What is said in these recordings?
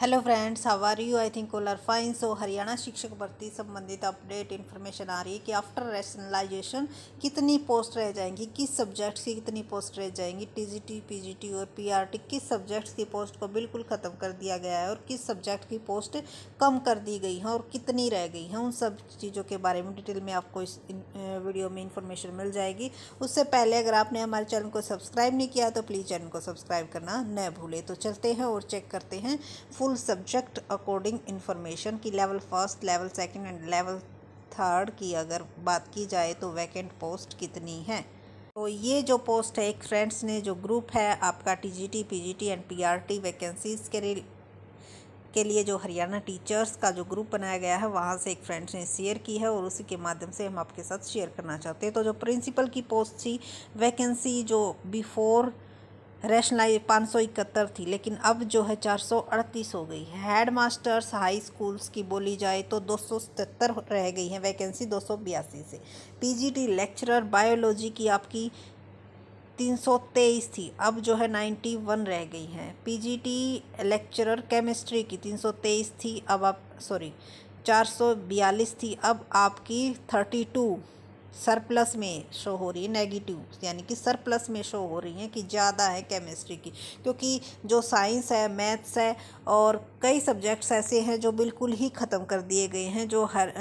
hello friends how are you I think all are fine so Haryana शिक्षक भर्ती संबंधित update information आ रही है कि आफ्टर रैशनलाइजेशन कितनी पोस्ट रह जाएंगी किस सब्जेक्ट्स की कितनी पोस्ट रह जाएंगी टीजीटी पीजीटी और पीआरटी किस सब्जेक्ट्स की पोस्ट को बिल्कुल ख़त्म कर दिया गया है और किस सब्जेक्ट की पोस्ट कम कर दी गई हैं और कितनी रह गई हैं उन सब चीज़ों के बारे में डिटेल में आपको इस वीडियो में इन्फॉर्मेशन मिल जाएगी उससे पहले अगर आपने हमारे चैनल को सब्सक्राइब नहीं किया तो प्लीज़ चैनल को सब्सक्राइब करना न भूलें तो चलते हैं और चेक करते हैं full school subject according information की level first level second and level third की अगर बात की जाए तो वैकेंट पोस्ट कितनी है तो ये जो पोस्ट है एक फ्रेंड्स ने जो ग्रुप है आपका T T G P G T and T vacancies के लिए के लिए जो हरियाणा टीचर्स का जो ग्रुप बनाया गया है वहाँ से एक फ्रेंड्स ने शेयर की है और उसी के माध्यम से हम आपके साथ शेयर करना चाहते हैं तो जो प्रिंसिपल की पोस्ट थी वैकेंसी जो बिफोर रैशनलाइज पाँच सौ इकहत्तर थी लेकिन अब जो है चार सौ अड़तीस हो गई है हेड मास्टर्स हाई स्कूल्स की बोली जाए तो दो सौ सतहत्तर रह गई हैं वैकेंसी दो सौ बयासी से पीजीटी लेक्चरर बायोलॉजी की आपकी तीन सौ तेईस थी अब जो है नाइन्टी वन रह गई हैं पीजीटी लेक्चरर केमिस्ट्री की तीन सौ तेईस थी अब आप सॉरी चार सौ बयालीस थी अब आपकी थर्टी टू सरप्लस में शो हो रही है नेगेटिव यानी कि सरप्लस में शो हो रही है कि ज़्यादा है केमिस्ट्री की क्योंकि जो साइंस है मैथ्स है और कई सब्जेक्ट्स ऐसे हैं जो बिल्कुल ही ख़त्म कर दिए गए हैं जो हर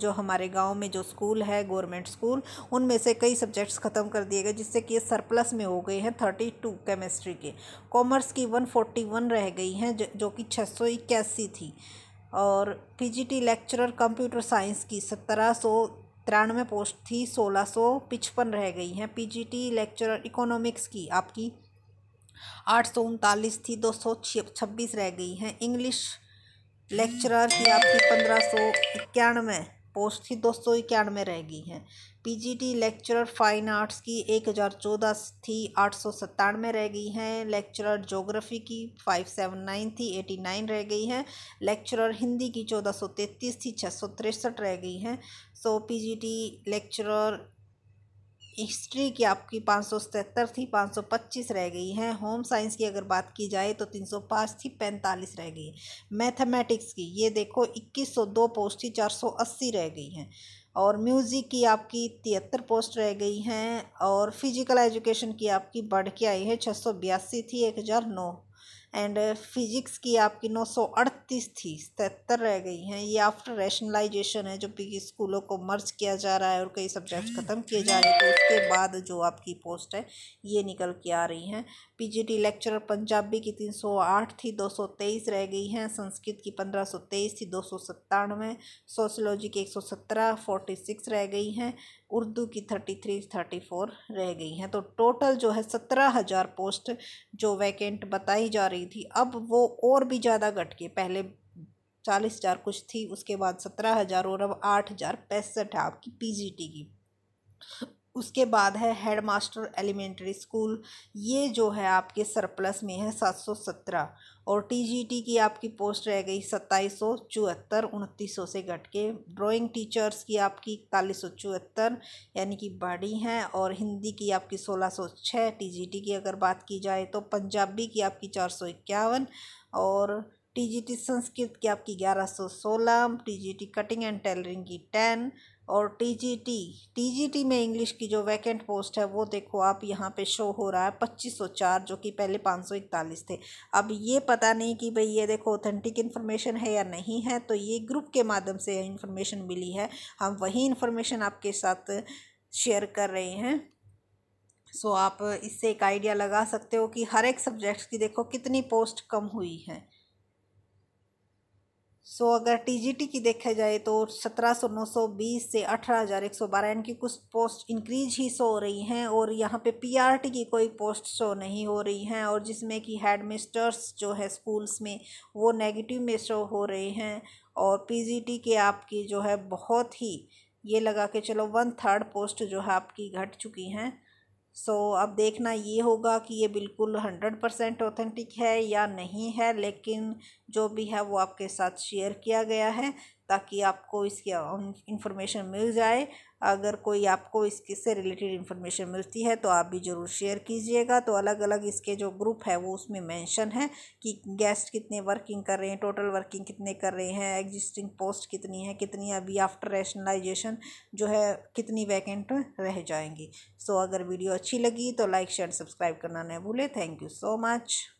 जो हमारे गांव में जो स्कूल है गवर्नमेंट स्कूल उनमें से कई सब्जेक्ट्स ख़त्म कर दिए गए जिससे कि सरप्लस में हो गए हैं थर्टी टू केमिस्ट्री के कॉमर्स की वन फोर्टी वन रह गई हैं जो, जो कि छः सौ इक्यासी थी और टी लेक्चरर कंप्यूटर साइंस की सत्रह सौ तिरानवे पोस्ट थी सोलह सौ पिचपन रह गई हैं पीजीटी लेक्चरर इकोनॉमिक्स की आपकी आठ सौ उनतालीस थी दो सौ छब्बीस रह गई हैं इंग्लिश लेक्चरर की आपकी पंद्रह सौ इक्यानवे पोस्ट थी दो सौ इक्यानवे रह गई हैं पीजीटी लेक्चरर फ़ाइन आर्ट्स की एक हज़ार चौदह थी आठ सौ सत्तानवे रह गई हैं लेक्चरर जोग्राफ़ी की फाइव सेवन नाइन थी एटी नाइन रह गई हैं लेक्चरर हिंदी की चौदह सौ तैंतीस थी छः सौ तिरसठ रह गई हैं सो पीजीटी लेक्चरर हिस्ट्री की आपकी पाँच सौ सतहत्तर थी पाँच सौ पच्चीस रह गई हैं होम साइंस की अगर बात की जाए तो तीन सौ पाँच थी पैंतालीस रह गई मैथमेटिक्स की ये देखो इक्कीस सौ दो पोस्ट थी चार सौ अस्सी रह गई हैं और म्यूज़िक की आपकी तिहत्तर पोस्ट रह गई हैं और फिजिकल एजुकेशन की आपकी बढ़ के आई है छः सौ बयासी थी एक हज़ार नौ एंड फिजिक्स uh, की आपकी नौ सौ अड़तीस थी सतहत्तर रह गई हैं ये आफ्टर रैशनलाइजेशन है जो कि स्कूलों को मर्ज किया जा रहा है और कई सब्जेक्ट्स ख़त्म किए जा रहे हैं तो उसके बाद जो आपकी पोस्ट है ये निकल के आ रही हैं पीजीटी लेक्चरर पंजाबी की तीन सौ आठ थी दो सौ तेईस रह गई हैं संस्कृत की पंद्रह सौ तेईस थी दो सौ सत्तानवे सोशलॉजी की एक सौ सत्रह फोर्टी सिक्स रह गई हैं उर्दू की थर्टी थ्री थर्टी फोर रह गई हैं तो टोटल जो है सत्रह हज़ार पोस्ट जो वैकेंट बताई जा रही रही थी अब वो और भी ज़्यादा घट के पहले चालीस हज़ार कुछ थी उसके बाद सत्रह हज़ार और अब आठ हज़ार पैंसठ है आपकी पी की उसके बाद है हेड मास्टर एलिमेंट्री स्कूल ये जो है आपके सरप्लस में है सात सौ सत्रह और टीजीटी की आपकी पोस्ट रह गई सत्ताईस सौ चौहत्तर उनतीस सौ से घट के ड्राइंग टीचर्स की आपकी इकतालीस सौ चौहत्तर यानी कि बड़ी हैं और हिंदी की आपकी सोलह सौ छः टी की अगर बात की जाए तो पंजाबी की आपकी चार सौ इक्यावन और टी संस्कृत की आपकी ग्यारह सौ सोलह टी कटिंग एंड टेलरिंग की टेन और टीजीटी टीजीटी में इंग्लिश की जो वैकेंट पोस्ट है वो देखो आप यहाँ पे शो हो रहा है पच्चीस सौ चार जो कि पहले पाँच सौ इकतालीस थे अब ये पता नहीं कि भाई ये देखो ऑथेंटिक इन्फॉर्मेशन है या नहीं है तो ये ग्रुप के माध्यम से इन्फॉर्मेशन मिली है हम वही इन्फॉर्मेशन आपके साथ शेयर कर रहे हैं सो आप इससे एक आइडिया लगा सकते हो कि हर एक सब्जेक्ट की देखो कितनी पोस्ट कम हुई है सो so, अगर टीजीटी की देखा जाए तो सत्रह सौ नौ सौ बीस से अठारह हज़ार एक सौ बारह इनकी कुछ पोस्ट इंक्रीज ही शो हो रही हैं और यहाँ पे पीआरटी की कोई पोस्ट शो नहीं हो रही हैं और जिसमें कि हेड मिस्टर्स जो है स्कूल्स में वो नेगेटिव में शो हो रहे हैं और पीजीटी के आपकी जो है बहुत ही ये लगा के चलो वन थर्ड पोस्ट जो है आपकी घट चुकी हैं सो so, अब देखना ये होगा कि ये बिल्कुल हंड्रेड परसेंट ऑथेंटिक है या नहीं है लेकिन जो भी है वो आपके साथ शेयर किया गया है ताकि आपको इसकी इन्फॉर्मेशन मिल जाए अगर कोई आपको इसके से रिलेटेड इन्फॉर्मेशन मिलती है तो आप भी ज़रूर शेयर कीजिएगा तो अलग अलग इसके जो ग्रुप है वो उसमें मेंशन है कि गेस्ट कितने वर्किंग कर रहे हैं टोटल वर्किंग कितने कर रहे हैं एग्जिस्टिंग पोस्ट कितनी है कितनी अभी आफ्टर रैशनलाइजेशन जो है कितनी वैकेंट रह जाएंगी सो so, अगर वीडियो अच्छी लगी तो लाइक शेयर सब्सक्राइब करना न भूलें थैंक यू सो मच